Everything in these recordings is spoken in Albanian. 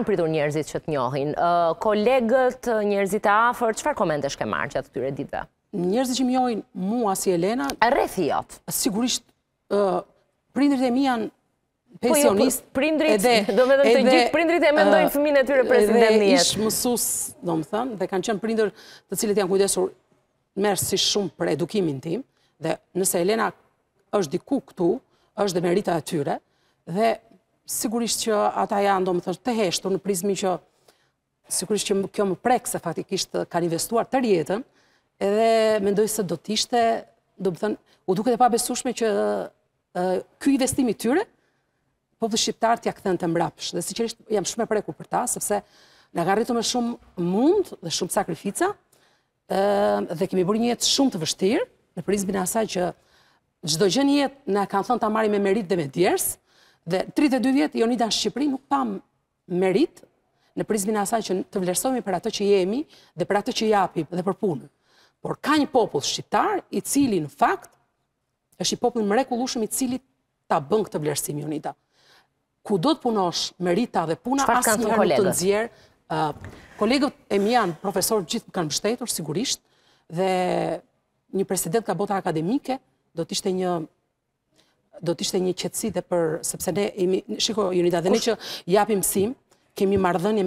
Kanë pritur njerëzit që të njohin, kolegët, njerëzit e afer, qëfar komente shke marrë që atë tyre ditëve? Njerëzit që mjohin mua si Elena... E rethi jatë? Sigurisht, prindrit e mi janë po jo, pensionist... Prindrit, do me dhëmë të gjithë prindrit e mendojnë fëmine e tyre prezident njetë. Ishë mësus, do më thënë, dhe kanë qenë prindrit të cilët janë kujdesur mërë si shumë për edukimin tim, dhe nëse Elena është diku këtu, është dhe merita e tyre, dhe sigurisht që ata janë, do më thështë, të heshtu në prizmi që, sigurisht që kjo më prekë se faktikisht kanë investuar të rjetën, edhe mendoj se do t'ishte, do më thënë, u duke të pa besushme që kjo investimi tyre, poplë shqiptarë ja këthen të mrapsh, dhe si qërisht jam shumë e preku për ta, sepse në rritu me shumë mund dhe shumë sakrifica, dhe kemi bërë një jetë shumë të vështirë, në prizmi në asaj që gjdo gjën jetë në kanë thënë ta amari me merit dhe me djersë, Dhe 32 vjetë, Jonida në Shqipëri nuk pam merit në prizmin asaj që të vlerësojmë për atë që jemi dhe për atë që japim dhe për punë. Por ka një popull shqiptar i cili në fakt është i më mrekullushëm i cili ta bëng të vlerësim, Jonida. Ku do të punosh merita dhe puna, asë një kërë të nëzjerë. Kolegët e mi janë profesorë gjithë kanë bështetur, sigurisht, dhe një president ka bota akademike, do të ishte një do të ishte një qëtësi dhe për, sepse ne, shiko, Unita, dhe ne që japim sim, kemi marrëdhënie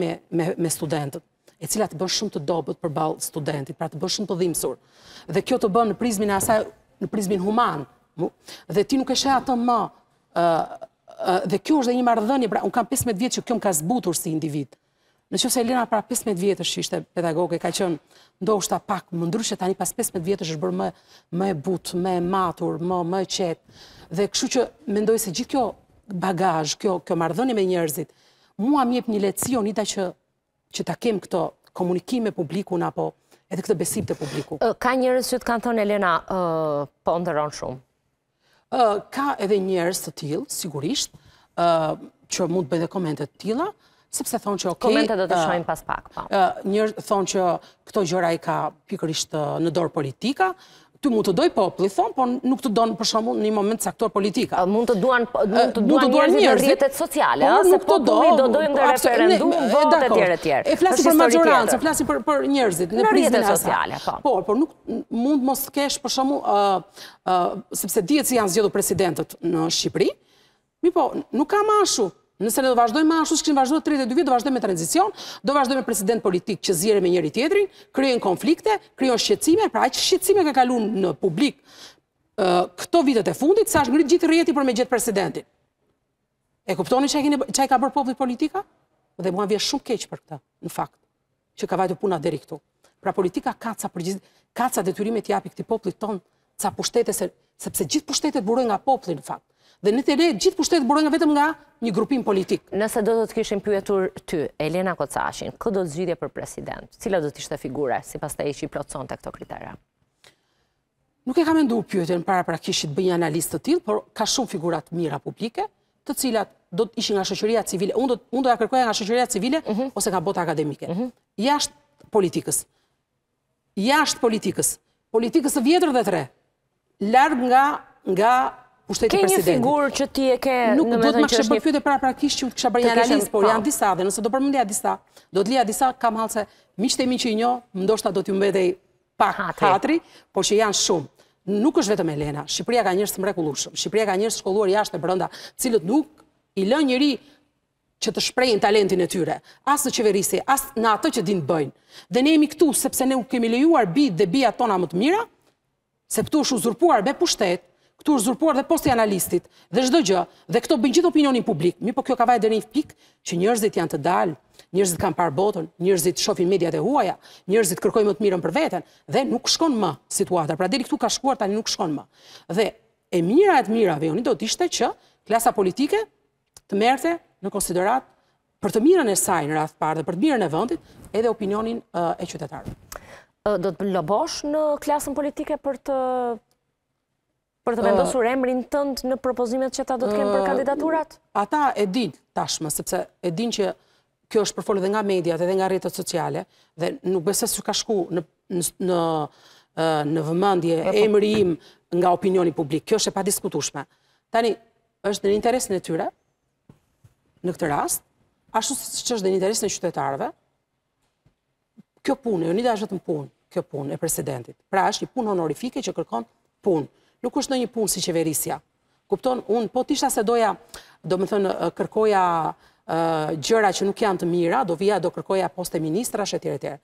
me studentët, e cila të bën shumë të dobet për balë studentit, pra të bënë shumë të dhimësur. Dhe kjo të bën në prizmin e asaj, në prizmin human, dhe ti nuk e sheh atë më, dhe kjo është dhe një marrëdhënie, pra unë kam 15 vjetë që kjo më ka zbutur si individë. Në që se Elina pra 15 vjetës që ishte pedagoge, ka qënë ndo ta pak më që tani pas 15 vjetës është bërë më e butë, më e matur, më e qetë. Dhe këshu që mendoj se gjithë kjo bagaj, kjo mardhënje me njerëzit, mua mjep një letësi o njita që ta kemë këto komunikime publikun apo edhe këtë besim të publiku. Ka njerëz që të kanë thonë Elena po ndëron shumë? Ka edhe njerëz të tilë, sigurisht, që mund të bëjt sepse thonë që okej... Komente dhe të shojnë pas pak, pa. Po. Njërë thonë që këto gjëra i ka pikërisht në dorë politika, ty mund të doj popli, thonë, por nuk të donë për shumë një moment sektor politika. Mund të duan po, njërëzit në rjetet sociale, se popli do dojnë në referendum, votet tjere tjere. E flasin për majorancë, flasin për njërëzit, në rjetet sociale. Por, po, por nuk mund mos të kesh për shumë, sepse djetë si janë zgjedu presidentët në Shqipëri, mi po, nuk ka mashu Nëse ne do vazhdojmë më ashtu, sikim vazhduar 32 vjet, do vazhdojmë me tranzicion, do vazhdojmë me president politik që zjerë me njëri tjetrin, krijojnë konflikte, krijojnë shqetësime, pra aq shqetësime ka kaluar në publik këto vitet e fundit, sa është ngrit gjithë rrjeti për me gjithë presidentin. E kuptoni çka keni çka ka bërë populli politika? Dhe mua vjen shumë keq për këtë, në fakt, që ka vajtur puna deri këtu. Pra politika ka ca përgjith, ka ca detyrime të japi këtij popullit ton, ca pushtete sepse gjithë pushtetet burojnë nga populli në fakt. Dhe në të rejtë gjithë pushtetë burojnë vetëm nga një grupim politikë. Nëse do të të kishin pyetur ty, Elena Kocashin, këtë do të zgjidhje për president? Cila do të ishte figure, si pas të e që i plotëson të këto kriterë? Nuk e kam endur pyetën para pra kishit bëjnë analistë të tilë, por ka shumë figurat mira publike, të cilat do të ishin nga shëqëria civile. Unë do të kërkoja nga shëqëria civile, mhm. ose nga bota akademike. Mhm. Jashtë politikës. Jashtë politikës. Politikës të vjetër dhe tre. Largë nga ushtetit presidenti. Ke një figurë që ti e ke, nuk do të më kishë bërë fytyrë para praktikisht që kisha bërë analizë, por janë disa dhe nëse do të përmendja disa, do të lija disa kam hallse miqtë e mi që i njoh, ndoshta do t'ju mbetej pa hatri, por që janë shumë. Nuk është vetëm Elena, Shqipëria ka njerëz të mrekullueshëm, Shqipëria ka njerëz të shkolluar jashtë e brenda, cilët nuk i lënë njëri që të shprehin talentin e tyre, asë në qeverisje, as në atë që dinë bëjnë. Dhe ne jemi këtu sepse ne u kemi lejuar bi dhe bija tona më të mira, se këtu është uzurpuar be pushtet, këtu është zhurpuar dhe posti analistit, dhe shdo gjë, dhe këto bëjnë gjithë opinionin publik, mi po kjo ka vajtë dhe një pik, që njërzit janë të dalë, njërzit kanë parë botën, njërzit shofin mediat e huaja, njërzit kërkojnë më të mirën për vetën, dhe nuk shkon më situata, pra deli këtu ka shkuar tani nuk shkon më. Dhe e mira e të mira, vejoni do të ishte që klasa politike të merte në konsiderat për të mirën e saj në rath parë dhe për të mirën e vëndit edhe opinionin e qytetarë. Do të lobosh në klasën politike për të Për të vendosur po. emrin tënd në propozimet që ta do të kemë për kandidaturat? Ata e din tashmë, sepse e din që kjo është përfolë dhe nga mediat dhe nga rritët sociale, dhe nuk bëse së ka shku në vëmëndje po. emri im nga opinioni publik. Kjo është e pa diskutushme. Tani, është në interesin e tyre, në këtë rast, ashtu së që është në interesin e qytetarëve, kjo punë, jo një da është vetëm punë, kjo punë e presidentit. Pra është një punë honorifike që kërkon punë nuk është në një punë si qeverisja. Kupton, unë po tisha se doja, do më thënë, kërkoja gjëra që nuk janë të mira, do vija do kërkoja poste ministra, shetire tjere.